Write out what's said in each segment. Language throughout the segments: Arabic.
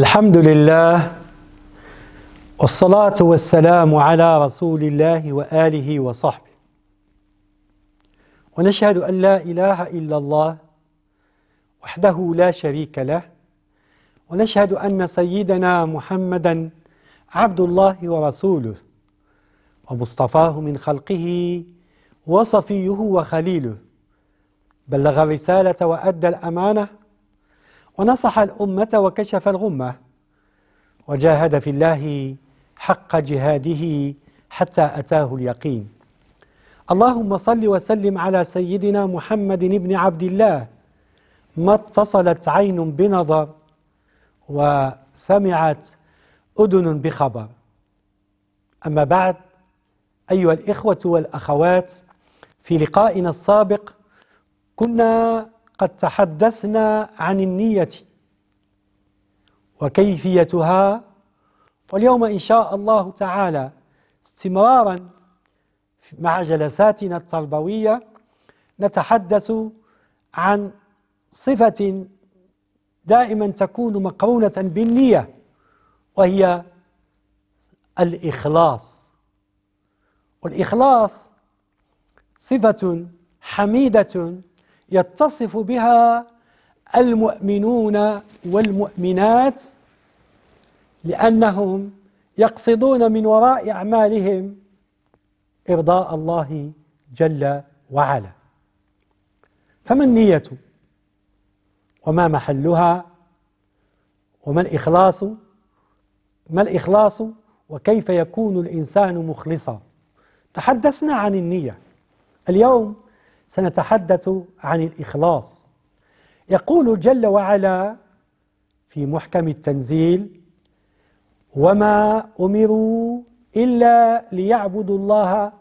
الحمد لله والصلاة والسلام على رسول الله وآله وصحبه ونشهد أن لا إله إلا الله وحده لا شريك له ونشهد أن سيدنا محمدا عبد الله ورسوله ومصطفاه من خلقه وصفيه وخليله بلغ الرسالة وأدى الأمانة ونصح الأمة وكشف الغمة وجاهد في الله حق جهاده حتى أتاه اليقين اللهم صل وسلم على سيدنا محمد بن عبد الله ما اتصلت عين بنظر وسمعت أذن بخبر أما بعد أيها الإخوة والأخوات في لقائنا السابق كنا قد تحدثنا عن النية وكيفيتها واليوم إن شاء الله تعالى استمرارا مع جلساتنا التربوية نتحدث عن صفة دائما تكون مقرونة بالنية وهي الإخلاص والإخلاص صفة حميدة يتصف بها المؤمنون والمؤمنات لأنهم يقصدون من وراء أعمالهم إرضاء الله جل وعلا فما النية وما محلها وما الإخلاص ما الإخلاص وكيف يكون الإنسان مخلصا تحدثنا عن النية اليوم سنتحدث عن الإخلاص يقول جل وعلا في محكم التنزيل وما أمروا إلا ليعبدوا الله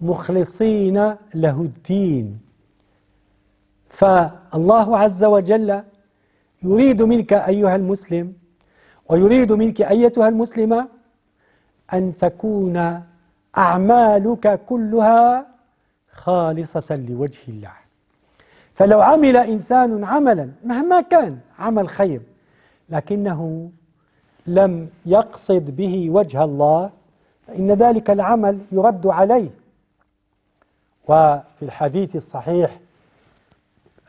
مخلصين له الدين فالله عز وجل يريد منك أيها المسلم ويريد منك أيتها المسلمة أن تكون أعمالك كلها خالصة لوجه الله فلو عمل إنسان عملا مهما كان عمل خير لكنه لم يقصد به وجه الله فإن ذلك العمل يرد عليه وفي الحديث الصحيح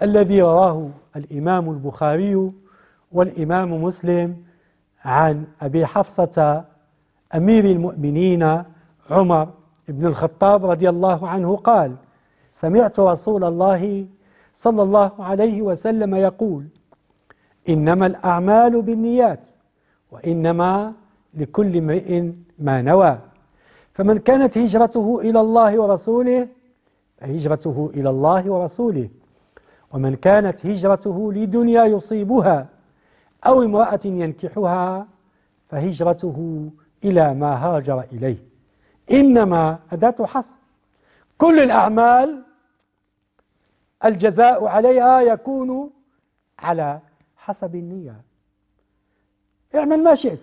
الذي رواه الإمام البخاري والإمام مسلم عن أبي حفصة أمير المؤمنين عمر ابن الخطاب رضي الله عنه قال سمعت رسول الله صلى الله عليه وسلم يقول إنما الأعمال بالنيات وإنما لكل امرئ ما نوى فمن كانت هجرته إلى الله ورسوله فهجرته إلى الله ورسوله ومن كانت هجرته لدنيا يصيبها أو امرأة ينكحها فهجرته إلى ما هاجر إليه إنما أداة حصر كل الأعمال الجزاء عليها يكون على حسب النية اعمل ما شئت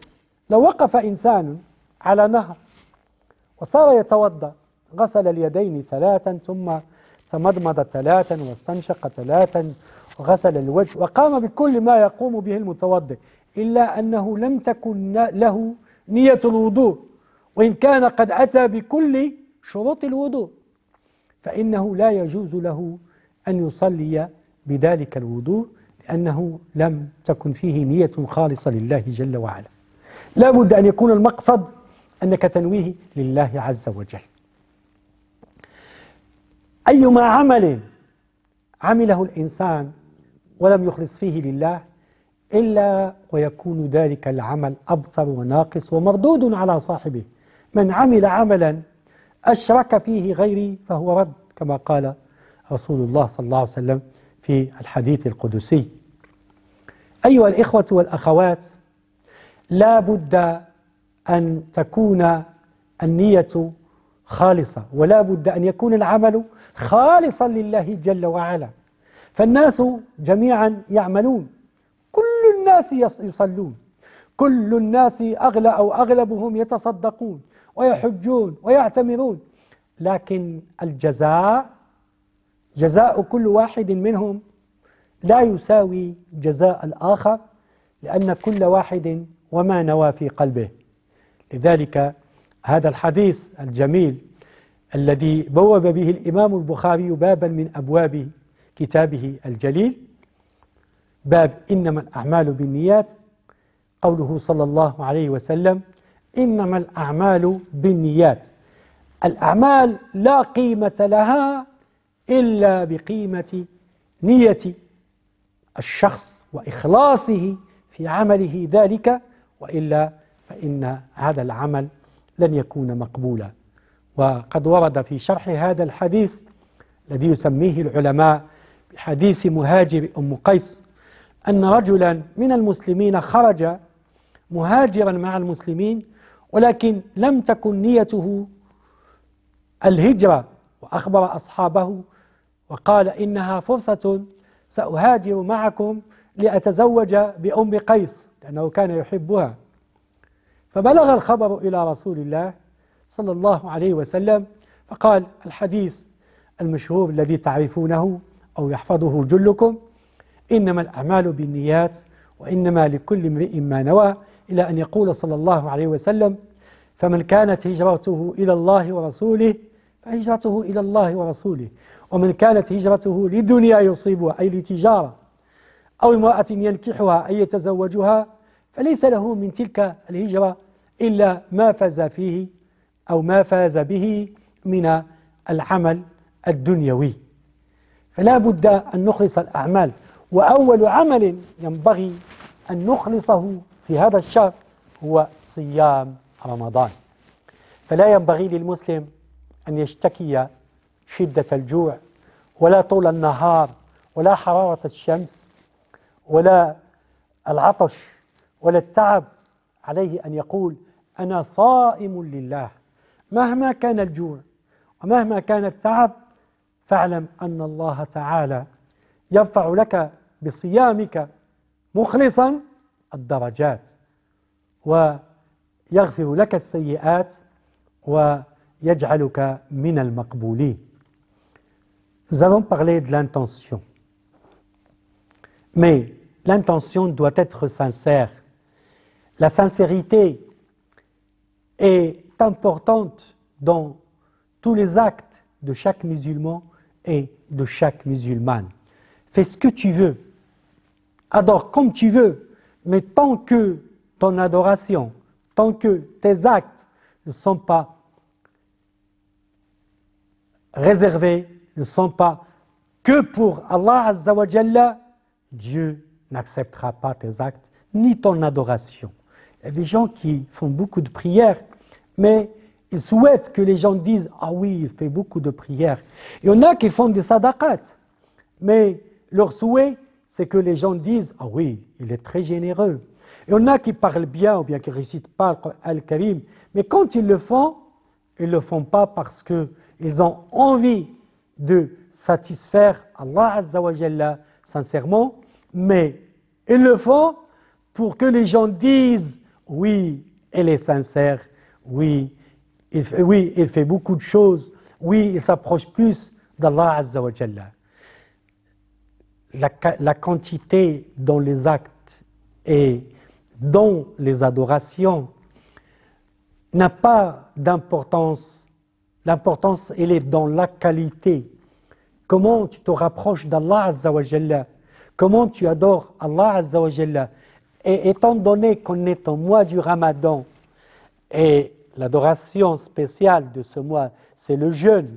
لو وقف إنسان على نهر وصار يتوضأ غسل اليدين ثلاثا ثم تمضمض ثلاثا واستنشق ثلاثا وغسل الوجه وقام بكل ما يقوم به المتوضئ إلا أنه لم تكن له نية الوضوء وإن كان قد أتى بكل شروط الوضوء فإنه لا يجوز له أن يصلي بذلك الوضوء لأنه لم تكن فيه نية خالصة لله جل وعلا لا بد أن يكون المقصد أنك تنويه لله عز وجل أيما عمل عمله الإنسان ولم يخلص فيه لله إلا ويكون ذلك العمل أبطل وناقص ومردود على صاحبه من عمل عملا أشرك فيه غيري فهو رد كما قال رسول الله صلى الله عليه وسلم في الحديث القدسي أيها الإخوة والأخوات لا بد أن تكون النية خالصة ولا بد أن يكون العمل خالصا لله جل وعلا فالناس جميعا يعملون كل الناس يصلون كل الناس أغلى أو أغلبهم يتصدقون ويحجون ويعتمرون لكن الجزاء جزاء كل واحد منهم لا يساوي جزاء الآخر لأن كل واحد وما نوى في قلبه لذلك هذا الحديث الجميل الذي بوب به الإمام البخاري بابا من أبواب كتابه الجليل باب إنما الأعمال بالنيات قوله صلى الله عليه وسلم إنما الأعمال بالنيات الأعمال لا قيمة لها إلا بقيمة نية الشخص وإخلاصه في عمله ذلك وإلا فإن هذا العمل لن يكون مقبولا وقد ورد في شرح هذا الحديث الذي يسميه العلماء بحديث مهاجر أم قيس أن رجلا من المسلمين خرج مهاجرا مع المسلمين ولكن لم تكن نيته الهجرة وأخبر أصحابه وقال إنها فرصة سأهاجر معكم لأتزوج بأم قيس لأنه كان يحبها فبلغ الخبر إلى رسول الله صلى الله عليه وسلم فقال الحديث المشهور الذي تعرفونه أو يحفظه جلكم إنما الأعمال بالنيات وإنما لكل امرئ ما نوى إلى أن يقول صلى الله عليه وسلم فمن كانت هجرته إلى الله ورسوله فهجرته إلى الله ورسوله ومن كانت هجرته لدنيا يصيبها أي لتجارة أو امرأة ينكحها أي يتزوجها فليس له من تلك الهجرة إلا ما فاز فيه أو ما فاز به من العمل الدنيوي فلا بد أن نخلص الأعمال وأول عمل ينبغي أن نخلصه في هذا الشهر هو صيام رمضان فلا ينبغي للمسلم أن يشتكي شدة الجوع ولا طول النهار ولا حرارة الشمس ولا العطش ولا التعب عليه أن يقول أنا صائم لله مهما كان الجوع ومهما كان التعب فاعلم أن الله تعالى يرفع لك بصيامك مخلصا Nous avons parlé de l'intention. Mais l'intention doit être sincère. La sincérité est importante dans tous les actes de chaque musulman et de chaque musulmane. Fais ce que tu veux, adore comme tu veux, mais tant que ton adoration, tant que tes actes ne sont pas réservés, ne sont pas que pour Allah Azzawajalla, Dieu n'acceptera pas tes actes ni ton adoration. Il y a des gens qui font beaucoup de prières, mais ils souhaitent que les gens disent Ah oui, il fait beaucoup de prières. Il y en a qui font des sadaqats, mais leur souhait, c'est que les gens disent Ah oui, il est très généreux. Il y en a qui parlent bien ou bien qui récitent pas Al-Karim, mais quand ils le font, ils ne le font pas parce qu'ils ont envie de satisfaire Allah Jalla sincèrement, mais ils le font pour que les gens disent Oui, il est sincère, oui, il fait, oui, il fait beaucoup de choses, oui, il s'approche plus d'Allah Jalla. » la, quantité dans les actes et dans les adorations n'a pas d'importance. L'importance, elle est dans la qualité. Comment tu te rapproches d'Allah Comment tu adores Allah Et étant donné qu'on est en mois du Ramadan et l'adoration spéciale de ce mois, c'est le jeûne,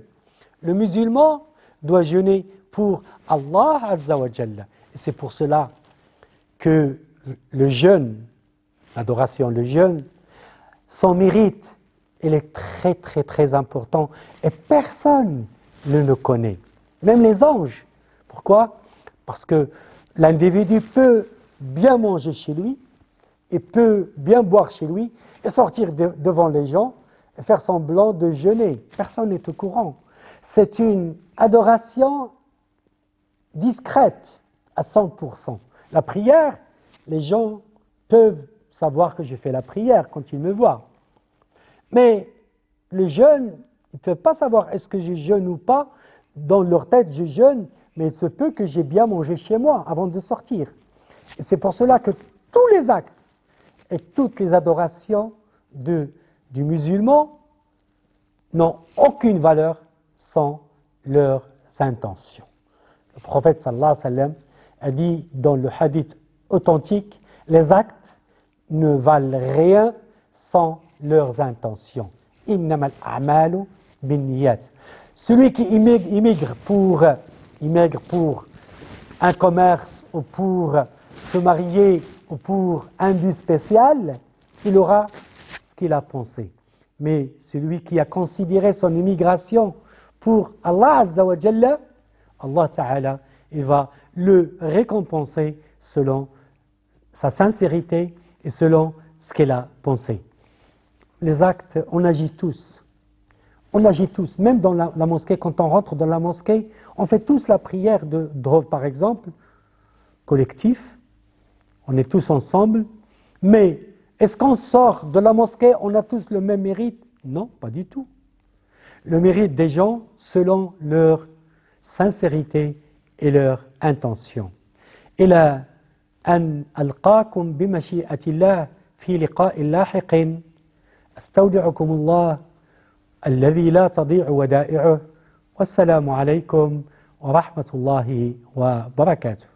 le musulman doit jeûner pour Allah Azza wa C'est pour cela que le jeûne, l'adoration, le jeûne, son mérite, il est très très très important et personne ne le connaît, même les anges. Pourquoi Parce que l'individu peut bien manger chez lui et peut bien boire chez lui et sortir devant les gens et faire semblant de jeûner. Personne n'est au courant. C'est une adoration discrète à 100%. La prière, les gens peuvent savoir que je fais la prière quand ils me voient. Mais le jeûne, ils ne peuvent pas savoir est-ce que je jeûne ou pas. Dans leur tête, je jeûne, mais il se peut que j'ai bien mangé chez moi avant de sortir. c'est pour cela que tous les actes et toutes les adorations du musulman n'ont aucune valeur sans leurs intentions. Le prophète sallallahu alayhi wa a dit dans le hadith authentique les actes ne valent rien sans leurs intentions. a'malu Celui qui immigre pour, un commerce ou pour se marier ou pour un but spécial, il aura ce qu'il a pensé. Mais celui qui a considéré son immigration pour Allah Azza Allah Ta'ala il va le récompenser selon sa sincérité et selon ce qu'elle a pensé. Les actes, on agit tous. On agit tous, même dans la, mosquée, quand on rentre dans la mosquée, on fait tous la prière de drogue, par exemple, collectif, on est tous ensemble, mais est-ce qu'on sort de la mosquée, on a tous le même mérite Non, pas du tout. Le mérite des gens selon leur sincérité et leur intention. إلى أن ألقاكم بمشيئة الله في لقاء لاحق أستودعكم الله الذي لا تضيع ودائعه والسلام عليكم ورحمة الله وبركاته